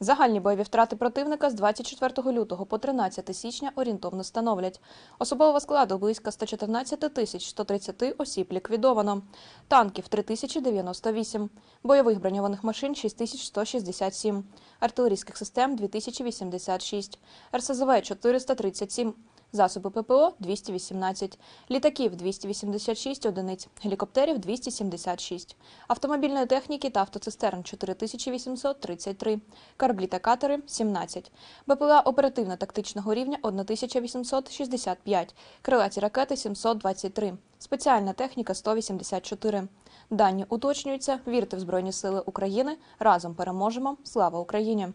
Загальні бойові втрати противника з 24 лютого по 13 січня орієнтовно становлять. Особового складу близько 114 тисяч 130 осіб ліквідовано, танків 3098, бойових броньованих машин 6167, артилерійських систем 2086, РСЗВ 437, засоби ППО 218, літаків 286 одиниць, гелікоптерів 276, автомобільної техніки та автоцистерн 4833, кораблі та катери 17, БПЛА оперативно-тактичного рівня 1865, крилаті ракети 723, спеціальна техніка 184. Дані уточнюються. Вірте в Збройні Сили України. Разом переможемо. Слава Україні!